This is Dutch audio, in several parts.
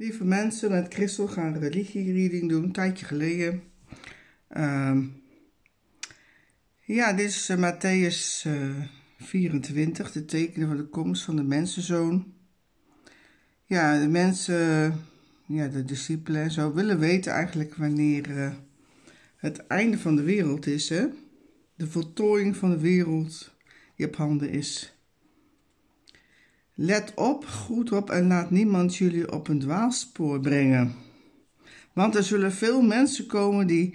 Lieve mensen, met Christel gaan religie-reading doen, een tijdje geleden. Ehm, ja, dit is uh, Matthäus 24, eh, de tekenen van de komst van de mensenzoon. Ja, de mensen, ja, de discipelen en zo, willen weten eigenlijk wanneer eh, het einde van de wereld is, hè? De voltooiing van de wereld die op handen is. Let op, goed op en laat niemand jullie op een dwaalspoor brengen. Want er zullen veel mensen komen die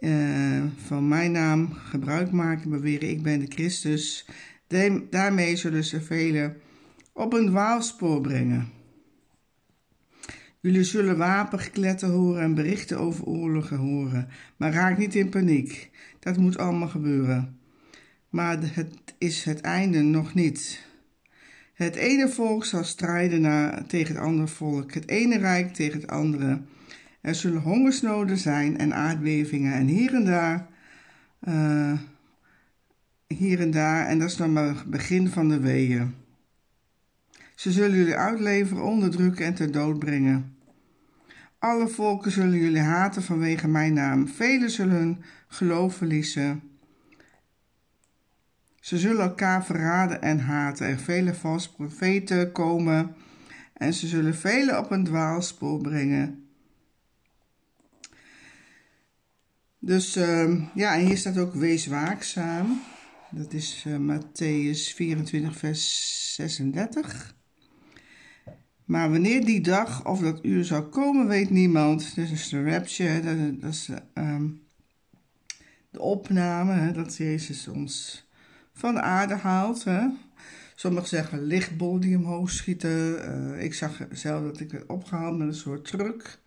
eh, van mijn naam gebruik maken, beweren ik ben de Christus. daarmee zullen ze velen op een dwaalspoor brengen. Jullie zullen wapengekletten horen en berichten over oorlogen horen. Maar raak niet in paniek. Dat moet allemaal gebeuren. Maar het is het einde nog niet. Het ene volk zal strijden na, tegen het andere volk, het ene rijk tegen het andere. Er zullen hongersnoden zijn en aardbevingen. En hier en daar, eh, hier en daar, en dat is dan maar het begin van de weeën. Ze zullen jullie uitleveren, onderdrukken en ter dood brengen. Alle volken zullen jullie haten vanwege mijn naam. Velen zullen hun geloof verliezen. Ze zullen elkaar verraden en haten. Er vele valse profeten komen en ze zullen velen op een dwaalspoor brengen. Dus ehm, ja, en hier staat ook wees waakzaam. Dat is uh, Matthäus 24, vers 36. Maar wanneer die dag of dat uur zal komen, weet niemand. Dus is de rapture, dat, dat is de, ehm, de opname, hè, dat Jezus ons van de aarde haalt. Hè? Sommigen zeggen lichtbol die omhoog schieten. Eh, ik zag zelf dat ik het opgehaald met een soort truck.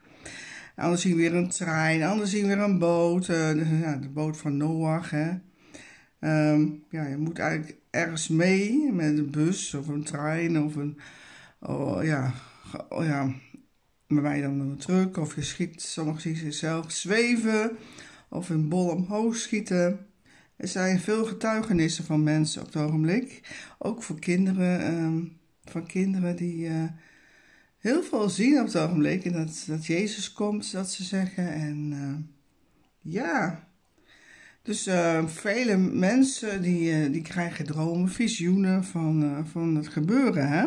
Anders zien we weer een trein, anders zien we weer een boot. Eh, de, ja, de, boot van Noach. Hè? Ehm, ja, je moet eigenlijk ergens mee met een bus of een trein of een. Oh, ja, oh, ja, Met mij dan een truck. Of je schiet, sommigen zien zichzelf zweven of een bol omhoog schieten. Er zijn veel getuigenissen van mensen op het ogenblik. Ook voor kinderen, ehm, van kinderen die eh, heel veel zien op het ogenblik. En dat, dat Jezus komt, dat ze zeggen. En ehm, ja, dus ehm, vele mensen die, eh, die krijgen dromen, visioenen van, eh, van het gebeuren, hè.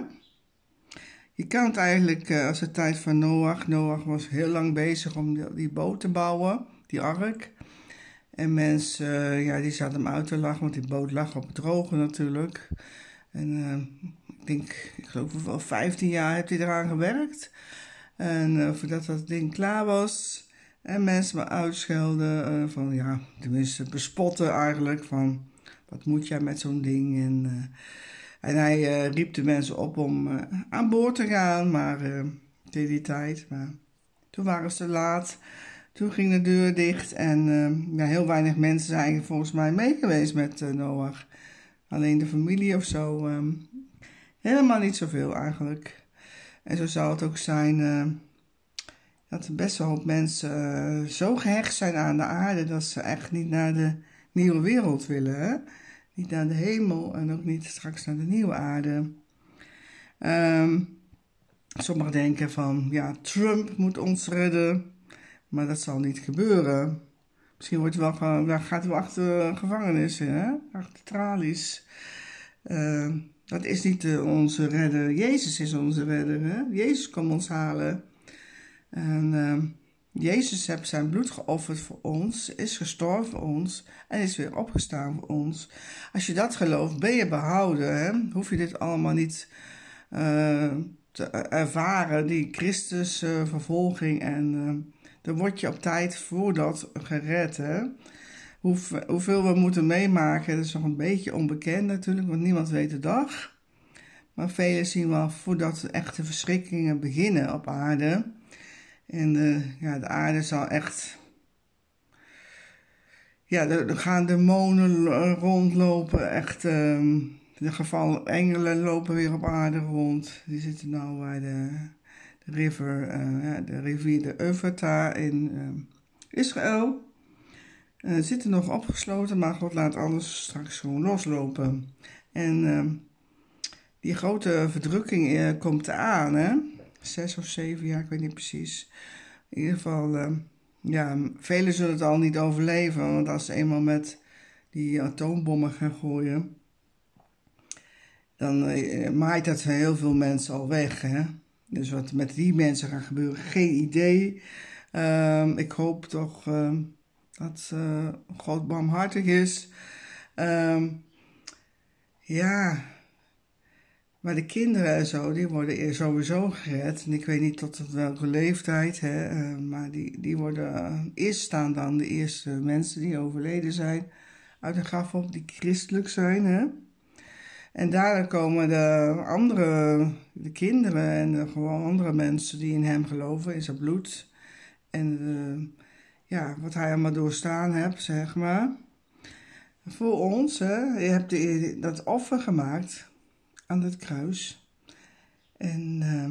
Je kan het eigenlijk als de tijd van Noach. Noach was heel lang bezig om die, die boot te bouwen, die ark. En mensen, eh, ja, die zaten hem uit te lachen, want die boot lag op het natuurlijk. En eh, ik denk, ik geloof wel 15 jaar heeft hij eraan gewerkt. En eh, voordat dat ding klaar was. En mensen me uitschelden, van ja, tenminste bespotten eigenlijk. Van wat moet jij met zo'n ding? En, en hij riep de mensen op om aan boord te gaan, maar tegen die tijd. Maar toen waren ze te laat. Toen ging de deur dicht en ehm, ja, heel weinig mensen zijn volgens mij mee geweest met Noah eh, Noach. Alleen de familie of zo. Ehm, helemaal niet zoveel eigenlijk. En zo zou het ook zijn uh, dat best wel hoop mensen eh, zo gehecht zijn aan de aarde dat ze echt niet naar de nieuwe wereld willen. Niet naar de hemel en ook niet straks naar de nieuwe aarde. sommigen denken van ja, Trump moet ons redden. Maar dat zal niet gebeuren. Misschien wordt wel, gaat hij wel achter de gevangenis, hè? achter tralies. Uh, dat is niet eh, onze redder. Jezus is onze redder. Hè? Jezus kan ons halen. En ehm, Jezus heeft zijn bloed geofferd voor ons, is gestorven voor ons en is weer opgestaan voor ons. Als je dat gelooft, ben je behouden. Hè? Hoef je dit allemaal niet eh, te ervaren, die Christus vervolging en ehm, dan word je op tijd voordat gered. hoeveel we moeten meemaken, dat is nog een beetje onbekend natuurlijk, want niemand weet de dag. Maar velen zien wel voordat de echte verschrikkingen beginnen op aarde. En de, eh, ja, de aarde zal echt. Ja, er gaan demonen eh, rondlopen, echt. Um, in gevallen geval engelen lopen weer op aarde rond. Die zitten nou bij de river, eh, de rivier de Eufrata in eh, Israël. Eh, zitten nog opgesloten, maar God laat alles straks gewoon loslopen. En ehm, die grote verdrukking komt aan, hè? Zes of zeven jaar, ik weet niet precies. In ieder geval, ehm, ja, velen zullen het al niet overleven, want als ze eenmaal met die atoombommen gaan gooien, dan maait dat heel veel mensen al weg, hè? Dus wat met die mensen gaat gebeuren, geen idee. Ehm, ik hoop toch ehm, dat uh, God barmhartig is. Ehm, ja. Maar de kinderen en zo, die worden sowieso gered. En ik weet niet tot welke leeftijd, hè, maar die, die worden. Eh, eerst staan dan de eerste mensen die overleden zijn uit de graf op, die christelijk zijn. Hè. En daar komen de andere de kinderen en de gewoon andere mensen die in hem geloven, in zijn bloed. En eh, ja, wat hij allemaal doorstaan hebt, zeg maar. Voor ons, hè, je hebt dat offer gemaakt aan het kruis. En eh,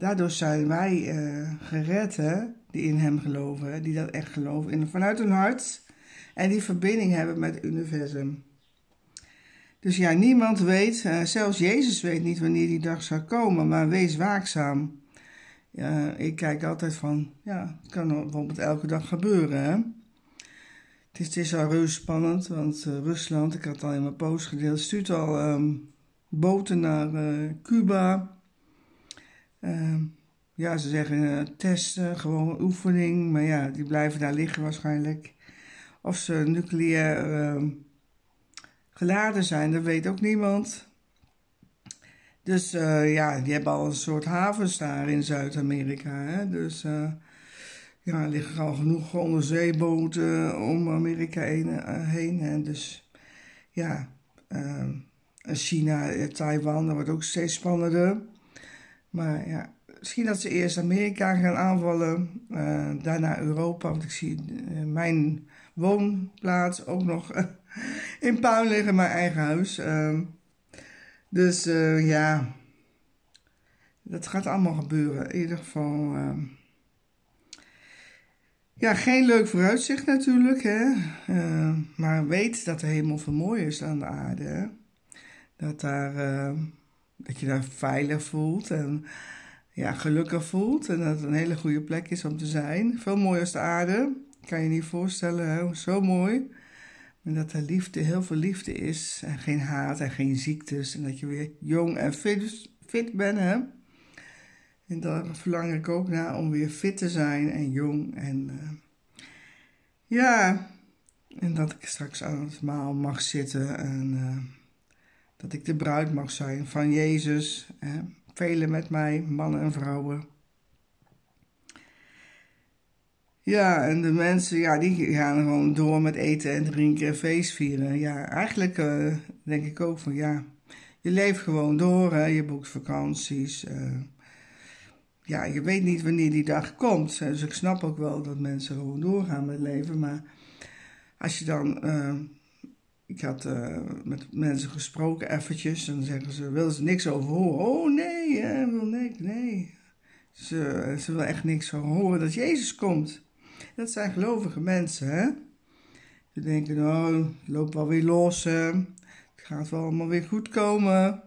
daardoor zijn wij eh, gered, hè, die in hem geloven, die dat echt geloven, vanuit hun hart. En die verbinding hebben met het universum. Dus ja, niemand weet, eh, zelfs Jezus weet niet wanneer die dag zal komen, maar wees waakzaam. ik kijk altijd van, ja, het kan bijvoorbeeld elke dag gebeuren. Hè? Het, is, het is al reuze spannend, want eh, Rusland, ik had het al in mijn post gedeeld, stuurt al ehm, boten naar eh, Cuba. Ehm, ja, ze zeggen testen, gewoon oefening, maar ja, die blijven daar liggen waarschijnlijk. Of ze nucleair ehm, geladen zijn, dat weet ook niemand. Dus uh, ja, die hebben al een soort havens daar in Zuid-Amerika. Dus eh, ja, er liggen al genoeg onderzeeboten om Amerika heen. Eh, heen en dus ja, ehm, China, Taiwan, dat wordt ook steeds spannender. Maar ja, misschien dat ze eerst Amerika gaan aanvallen, daarna Europa. Want ik zie mijn woonplaats ook nog in puin liggen, mijn eigen huis. Ehm, dus eh, ja, dat gaat allemaal gebeuren. In ieder geval, ehm. ja, geen leuk vooruitzicht natuurlijk, hè. Ehm, maar weet dat de hemel veel mooier is dan de aarde, Dat, daar, dat je daar veilig voelt en ja, gelukkig voelt. En dat het een hele goede plek is om te zijn. Veel mooier als de aarde. Kan je niet voorstellen, hè? Zo mooi. En dat er liefde, heel veel liefde is. En geen haat en geen ziektes. En dat je weer jong en fit, fit bent, hè. En daar verlang ik ook naar om weer fit te zijn en jong. En eh, ja, en dat ik straks aan het maal mag zitten. En eh, dat ik de bruid mag zijn van Jezus. Hè? Velen met mij, mannen en vrouwen. Ja, en de mensen ja, die gaan gewoon door met eten en drinken en feest vieren. Ja, eigenlijk eh, denk ik ook van ja, je leeft gewoon door, hè? je boekt vakanties. Eh, ja, je weet niet wanneer die dag komt. Dus ik snap ook wel dat mensen gewoon doorgaan met leven. Maar als je dan. Eh, ik had met mensen gesproken eventjes. dan zeggen ze: willen ze niks over horen? Oh nee, wil niks, nee. Ze, ze wil echt niks over horen dat Jezus komt. Dat zijn gelovige mensen, hè? Die denken, oh, het loopt wel weer los, het gaat wel allemaal weer goed komen.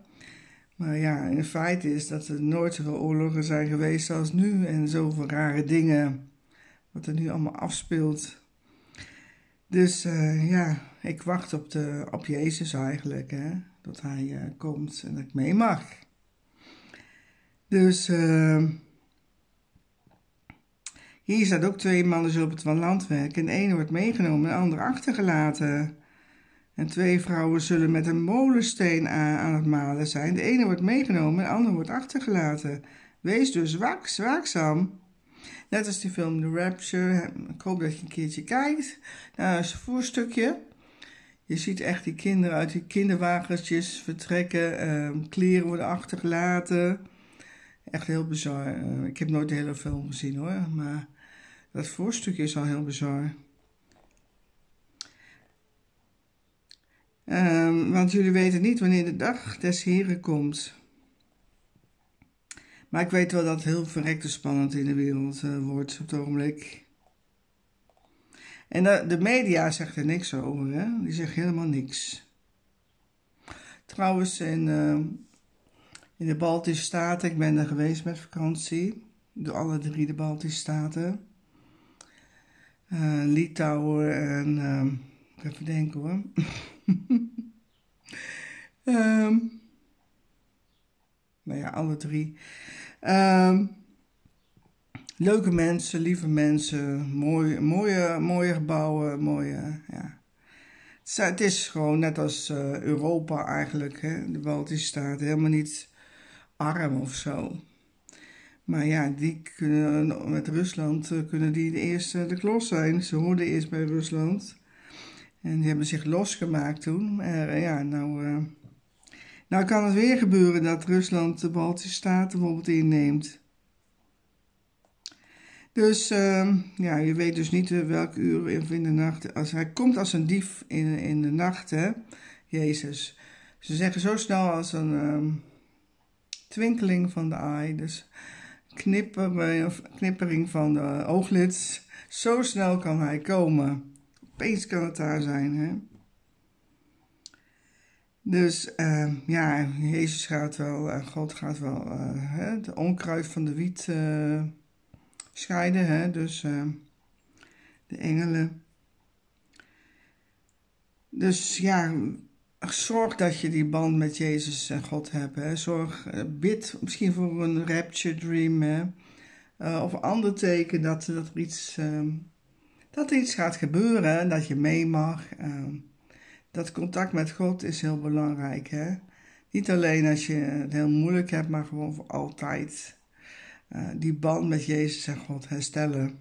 Maar ja, in feite is dat er nooit zoveel oorlogen zijn geweest als nu en zoveel rare dingen. Wat er nu allemaal afspeelt. Dus eh, ja, ik wacht op, de, op Jezus eigenlijk, hè? dat hij eh, komt en dat ik mee mag. Dus. Uh, hier staat ook twee mannen zullen op het land werken. En één wordt meegenomen en de ander achtergelaten. En twee vrouwen zullen met een molensteen aan het malen zijn. De ene wordt meegenomen en de andere wordt achtergelaten. Wees dus waak, waakzaam. Net als die film The Rapture. Ik hoop dat je een keertje kijkt. Nou, dat is een voorstukje. Je ziet echt die kinderen uit die kinderwagentjes vertrekken. Ehm, kleren worden achtergelaten. Echt heel bizar. Eh, ik heb nooit de hele film gezien hoor. Maar dat voorstukje is al heel bizar. Ehm, want jullie weten niet wanneer de dag des Heren komt. Maar ik weet wel dat het heel verrekte spannend in de wereld eh, wordt op het ogenblik. En de, media zegt er niks over, hè? die zegt helemaal niks. Trouwens, in, eh, in de Baltische Staten, ik ben er geweest met vakantie, door alle drie de Baltische Staten uh, en, en. Ehm, ik even denken hoor. um, nou ja, alle drie. Ehm, leuke mensen, lieve mensen, mooi, mooie, mooie gebouwen, mooie. Ja. Het is gewoon net als eh, Europa eigenlijk, hè? de Baltische Staten, helemaal niet arm of zo. Maar ja, met Rusland eh, kunnen die de eerste de klos zijn. Ze hoorden eerst bij Rusland. En die hebben zich losgemaakt toen. Eh, ja, nou, eh, nou kan het weer gebeuren dat Rusland de Baltische Staten bijvoorbeeld inneemt. Dus ehm, ja, je weet dus niet welk uur in de nacht. Als hij komt als een dief in, in de nacht, hè. Jezus. Ze zeggen zo snel als een um, twinkeling van de eye. Dus knippering, knippering van de ooglids. Zo snel kan hij komen. Opeens kan het daar zijn, hè? Dus ehm, ja, Jezus gaat wel, eh, God gaat wel uh, hè, de onkruid van de wiet eh, scheiden. Hè? Dus ehm, de engelen. Dus ja, zorg dat je die band met Jezus en God hebt. Hè. Zorg, eh, bid misschien voor een rapture dream. Hè. Eh, of een ander teken dat, ehm, dat, er iets, dat iets gaat gebeuren. Dat je mee mag. Ehm, dat contact met God is heel belangrijk. Hè. Niet alleen als je het heel moeilijk hebt, maar gewoon voor altijd. Eh, die band met Jezus en God herstellen.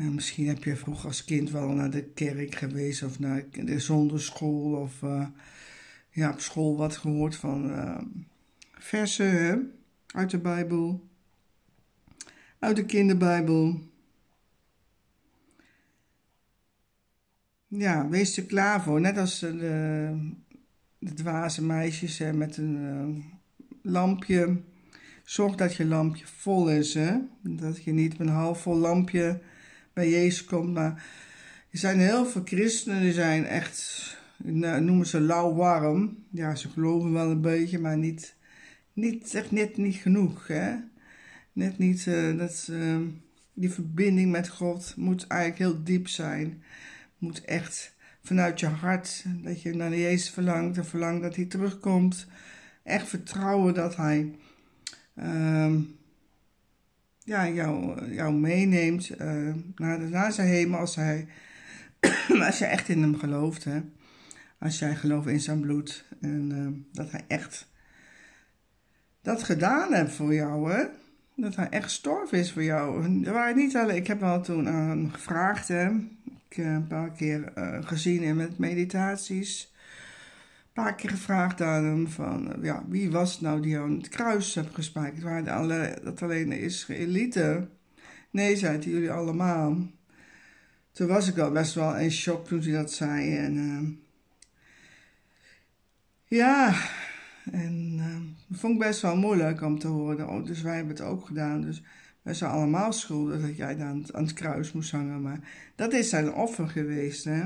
Eh, misschien heb je vroeger als kind wel naar de kerk geweest of naar de zonderschool of eh, ja, op school wat gehoord van eh, versen uit de Bijbel, uit de kinderbijbel. Ja, wees er klaar voor. Net als de, de dwaze meisjes hè, met een lampje. Zorg dat je lampje vol is. Hè? Dat je niet met een half vol lampje bij Jezus komt. Maar er zijn heel veel christenen die zijn echt, nou, noemen ze lauw warm. Ja, ze geloven wel een beetje, maar niet, niet echt net niet genoeg. Hè? Net niet, eh, dat, ehm, die verbinding met God moet eigenlijk heel diep zijn. Moet echt vanuit je hart, dat je naar Jezus verlangt en verlangt dat hij terugkomt. Echt vertrouwen dat hij... Ehm, ja, jou, jou meeneemt uh, naar, de, naar zijn hemel als, hij, als je echt in hem gelooft. Hè? Als jij gelooft in zijn bloed en eh, dat hij echt dat gedaan hebt voor jou. Hè? Dat hij echt storf is voor jou. Waar niet alleen, ik heb wel toen aan hem gevraagd. Hè? Ik heb een paar keer eh, gezien in met meditaties een paar keer gevraagd aan hem van eh, ja, wie was het nou die aan het kruis hebt gespijkerd? Waren de alle dat alleen de Israëlieten? Nee, zeiden jullie allemaal. Toen was ik al best wel in shock toen hij dat zei. En eh, ja, en dat eh, vond ik best wel moeilijk om te horen. Oh, dus wij hebben het ook gedaan. Dus wij zijn allemaal schuldig dat jij dan aan het kruis moest hangen. Maar dat is zijn offer geweest, hè?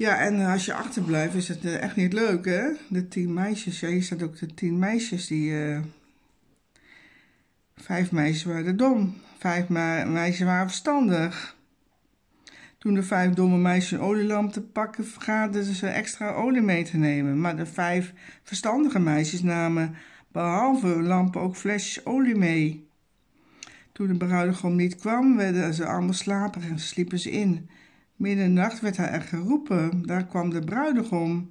Ja, en als je achterblijft is het eh, echt niet leuk, hè? De tien meisjes. Ja, hier staat ook de tien meisjes die... Eh, vijf meisjes waren dom. Vijf meisjes waren verstandig. Toen de vijf domme meisjes een olielamp te pakken vergaderden ze extra olie mee te nemen. Maar de vijf verstandige meisjes namen behalve lampen ook flesjes olie mee. Toen de bruidegom niet kwam, werden ze allemaal slaperig en sliepen ze in. Middernacht werd hij er geroepen, daar kwam de bruidegom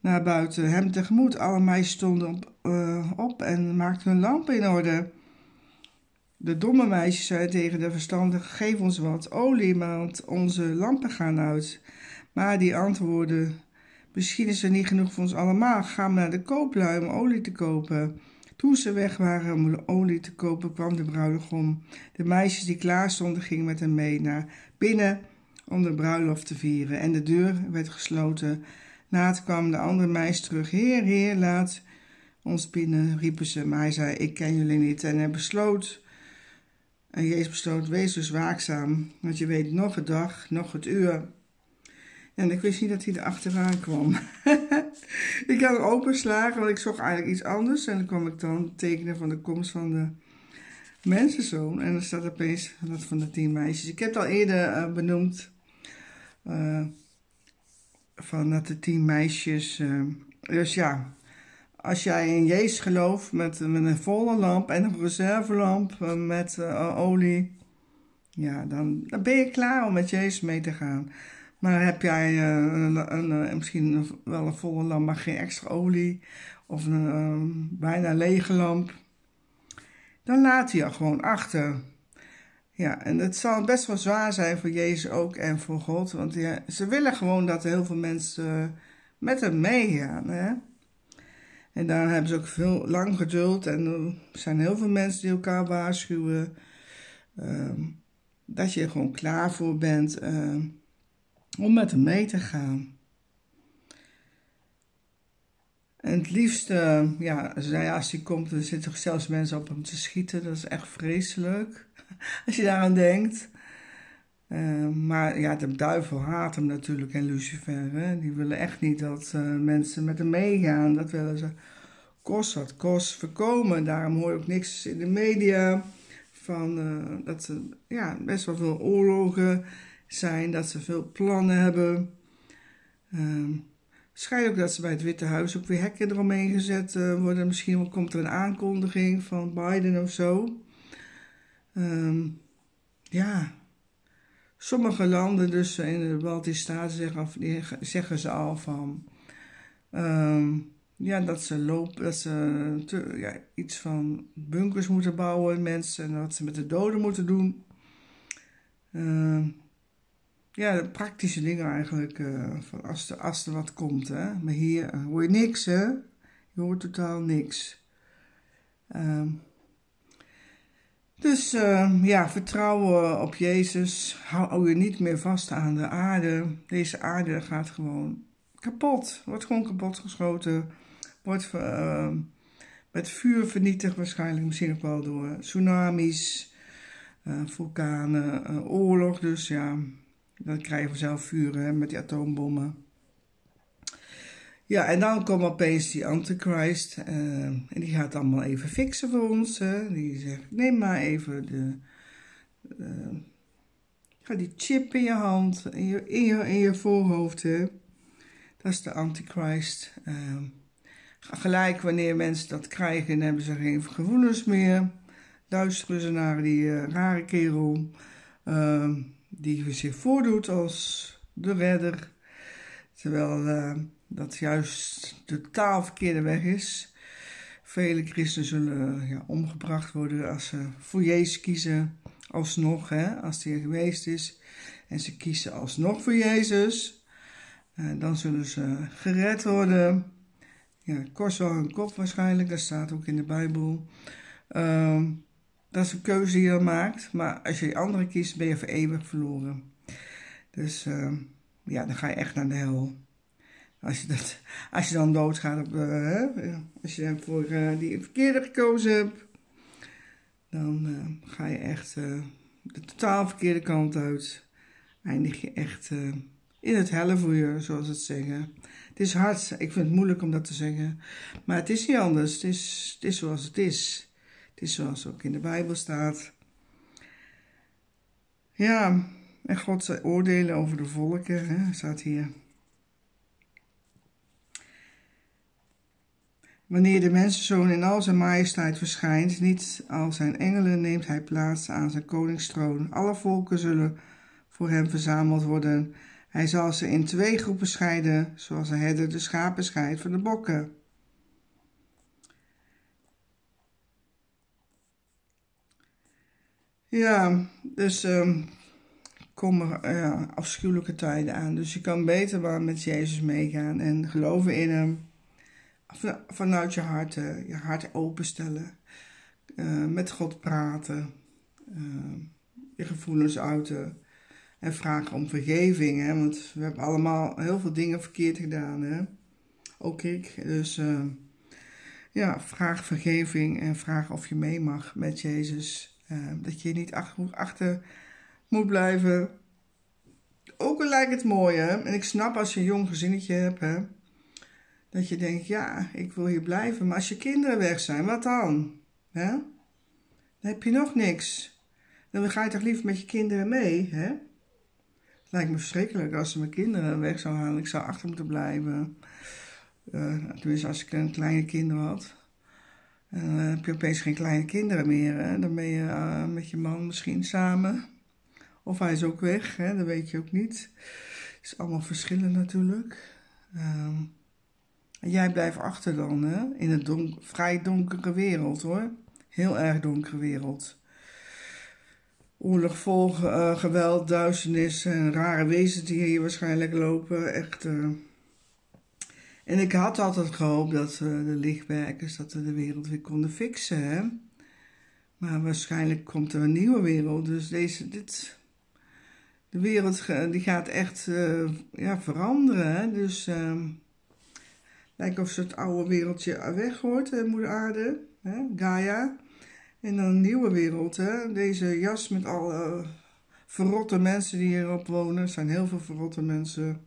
naar buiten, hem tegemoet. Alle meisjes stonden op, eh, op en maakten hun lampen in orde. De domme meisjes zeiden tegen de verstandige: Geef ons wat olie, want onze lampen gaan uit. Maar die antwoordde: Misschien is er niet genoeg voor ons allemaal. Gaan maar naar de kooplui om olie te kopen. Toen ze weg waren om de olie te kopen, kwam de bruidegom. De meisjes die klaar stonden, gingen met hem mee naar binnen om de bruiloft te vieren en de deur werd gesloten. Laat kwam de andere meis terug. Heer, heer, laat ons binnen, riepen ze. Maar hij zei, ik ken jullie niet. En hij besloot, en Jezus besloot, wees dus waakzaam, want je weet nog het dag, nog het uur. En ik wist niet dat hij er achteraan kwam. ik had hem openslagen, want ik zocht eigenlijk iets anders. En dan kwam ik dan tekenen van de komst van de mensenzoon. En dan staat opeens dat van de tien meisjes. Ik heb het al eerder eh, benoemd uh, van dat de tien meisjes. Eh, dus ja, als jij in Jezus gelooft met, met een volle lamp en een reservelamp eh, met olie. Ja, dan, dan ben je klaar om met Jezus mee te gaan. Maar heb jij een, een, misschien wel een volle lamp, maar geen extra olie. Of een bijna lege lamp. Dan laat hij je gewoon achter. Ja, en het zal best wel zwaar zijn voor Jezus ook en voor God. Want ja, ze willen gewoon dat heel veel mensen met hem meegaan. Hè? En daar hebben ze ook veel lang geduld. En er zijn heel veel mensen die elkaar waarschuwen. Ehm, dat je er gewoon klaar voor bent ehm, om met hem mee te gaan. En het liefste, ja, als hij komt, dan zitten zelfs mensen op hem te schieten. Dat is echt vreselijk, als je daaraan denkt. Eh, maar ja, de duivel haat hem natuurlijk en Lucifer. Hè? Die willen echt niet dat eh, mensen met hem meegaan. Dat willen ze kost wat kost voorkomen. Daarom hoor je ook niks in de media van eh, dat ze ja, best wel veel oorlogen zijn, dat ze veel plannen hebben. Ehm, schijnt ook dat ze bij het Witte Huis ook weer hekken eromheen gezet eh, worden. Misschien komt er een aankondiging van Biden of zo. Ehm, ja. Sommige landen, dus eh, in de Baltische Staten, zeggen, zeggen ze al van. Ehm, ja, dat ze, lopen, dat ze ja, iets van bunkers moeten bouwen, mensen, en wat ze met de doden moeten doen. Ehm, ja, de praktische dingen eigenlijk. Eh, van als, er, als wat komt, hè. Maar hier eh, hoor je niks, hè. Je hoort totaal niks. Ehm, dus ehm, ja, vertrouwen op Jezus. Hou je niet meer vast aan de aarde. Deze aarde gaat gewoon kapot. Wordt gewoon kapot geschoten. Wordt ehm, met vuur vernietigd waarschijnlijk. Misschien ook wel door tsunamis, eh, vulkanen, oorlog. Dus ja, dan krijgen we zelf vuren met die atoombommen. Ja, en dan komt opeens die antichrist. Eh, en die gaat allemaal even fixen voor ons. Hè. Die zegt, neem maar even de... Eh, ga die chip in je hand, in je, in je, in je voorhoofd. Hè. Dat is de antichrist. Ehm, gelijk wanneer mensen dat krijgen, hebben ze geen gevoelens meer. Luisteren ze naar die eh, rare kerel. Ehm, die zich voordoet als de redder, terwijl eh, dat juist totaal verkeerde weg is. Vele christenen zullen eh, ja, omgebracht worden als ze voor Jezus kiezen, alsnog, hè, als die er geweest is. En ze kiezen alsnog voor Jezus, eh, dan zullen ze gered worden. Ja, kost wel hun kop waarschijnlijk, dat staat ook in de Bijbel. Ehm, dat is een keuze die je maakt. Maar als je die andere kiest, ben je voor eeuwig verloren. Dus ehm, ja, dan ga je echt naar de hel. Als je, dat, als je dan doodgaat, op, eh, als je voor eh, die verkeerde gekozen hebt, dan eh, ga je echt de totaal verkeerde kant uit. Eindig je echt in het hellevuur, zoals ze het zeggen. Het is hard, ik vind het moeilijk om dat te zeggen. Maar het is niet anders, het is, het is zoals het is. Het is zoals ook in de Bijbel staat. Ja, en God zal oordelen over de volken, hè, staat hier. Wanneer de mensenzoon in al zijn majesteit verschijnt, niet al zijn engelen, neemt hij plaats aan zijn koningstroon. Alle volken zullen voor hem verzameld worden. Hij zal ze in twee groepen scheiden, zoals een herder de schapen scheidt van de bokken. Ja, dus um, ehm, komen eh, afschuwelijke tijden aan. Dus je kan beter wel met Jezus meegaan en geloven in hem. Vanuit je hart, eh, je hart openstellen. Eh, met God praten. Ehm, je gevoelens uiten. En vragen om vergeving. Want we hebben allemaal heel veel dingen verkeerd gedaan. Hè? Ook ik. Dus ehm, ja, vraag vergeving en vraag of je mee mag met Jezus. Ehm, dat je niet achter, achter moet blijven. Ook al lijkt het mooi, hè? En ik snap als je een jong gezinnetje hebt, hè? Dat je denkt, ja, ik wil hier blijven. Maar als je kinderen weg zijn, wat dan? Hè? Dan heb je nog niks. Dan ga je toch liever met je kinderen mee, hè? Het lijkt me verschrikkelijk als ze mijn kinderen weg zou halen. Ik zou achter moeten blijven. Uh, tenminste, als ik een kleine kinder had dan heb je opeens geen kleine kinderen meer. Hè? Dan ben je eh, met je man misschien samen. Of hij is ook weg, hè? dat weet je ook niet. Het is allemaal verschillen natuurlijk. Ehm, jij blijft achter dan, hè? In een vrij donkere wereld, hoor. Heel erg donkere wereld. Oorlog vol eh, geweld, duisternis en rare wezens die hier waarschijnlijk lopen. Echt... Eh, en ik had altijd gehoopt dat eh, de lichtwerkers dat we de wereld weer konden fixen. Maar waarschijnlijk komt er een nieuwe wereld. Dus deze, dit, de wereld die gaat echt eh, ja, veranderen. Dus ehm, lijkt of ze het oude wereldje weggooit, hè, eh, moeder aarde, hè? Gaia. En dan een nieuwe wereld. Hè? Deze jas met alle verrotte mensen die hierop wonen. Er zijn heel veel verrotte mensen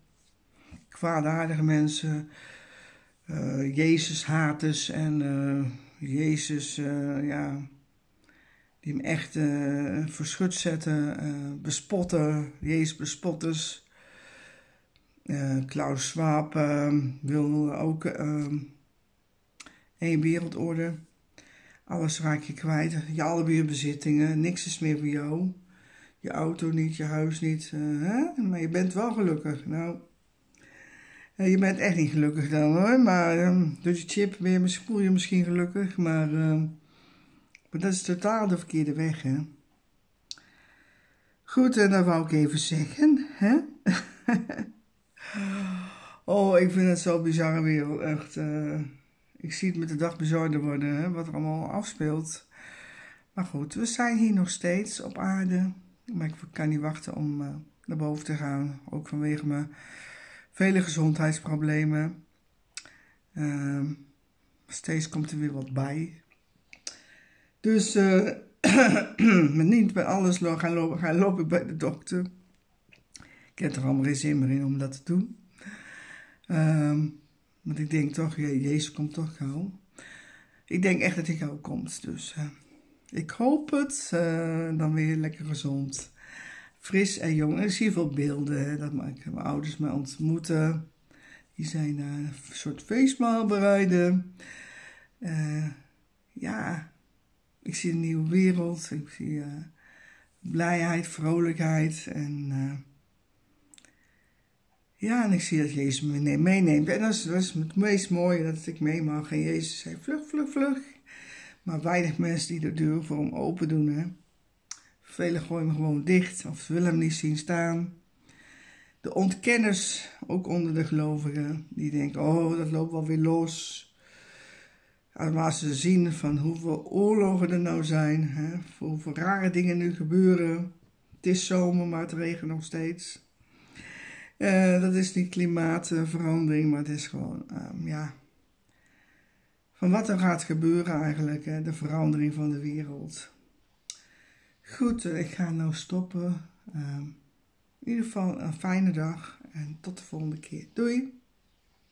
kwaadaardige mensen, eh, Jezus haters en eh, Jezus, eh, ja, die hem echt verschut zetten, bespotten, Jezus bespotters. Klaus Schwab wil ook één wereldorde. Alles raak je kwijt, je alle bezittingen, niks is meer bij jou. Je auto niet, je huis niet, hè? maar je bent wel gelukkig. Nou, eh, je bent echt niet gelukkig dan hoor. Maar um, door die chip weer spoel je misschien gelukkig. Ehm, maar, dat is totaal de verkeerde weg hè. Goed, en dat wou ik even zeggen. Hè? oh, ik vind het zo'n bizarre wereld. Echt. Eh, ik zie het met de dag bezorgder worden, hè, wat er allemaal afspeelt. Maar goed, we zijn hier nog steeds op aarde. Maar ik kan niet wachten om eh, naar boven te gaan. Ook vanwege mijn vele gezondheidsproblemen. Ehm, steeds komt er weer wat bij. Dus uh, niet bij alles gaan lopen, gaan lopen bij de dokter. Ik heb er allemaal geen zin meer in om dat te doen. Um, want ik denk toch, Jezus komt toch gauw. Ik denk echt dat hij gauw komt. Dus eh, ik hoop het. Eh, dan weer lekker gezond fris en jong. En ik zie veel beelden dat mijn, mijn ouders mij ontmoeten. Die zijn eh, een soort feestmaal bereiden. Eh, ja, ik zie een nieuwe wereld. Ik zie eh, blijheid, vrolijkheid. En ja, en ik zie dat Jezus me meeneemt. En dat is, het meest mooie dat ik mee mag. En Jezus zei vlug, vlug, vlug. Maar weinig mensen die de deur voor hem open doen, hè. Velen gooien hem gewoon dicht of willen hem niet zien staan. De ontkenners, ook onder de gelovigen, die denken: oh, dat loopt wel weer los. Maar ze zien van hoeveel oorlogen er nou zijn, hè, hoeveel rare dingen nu gebeuren. Het is zomer, maar het regent nog steeds. Eh, dat is niet klimaatverandering, maar het is gewoon, ehm, ja. Van wat er gaat gebeuren eigenlijk, de verandering van de wereld. Goed, eh, ik ga nou stoppen. Ehm, in ieder geval een fijne dag en tot de volgende keer. Doei!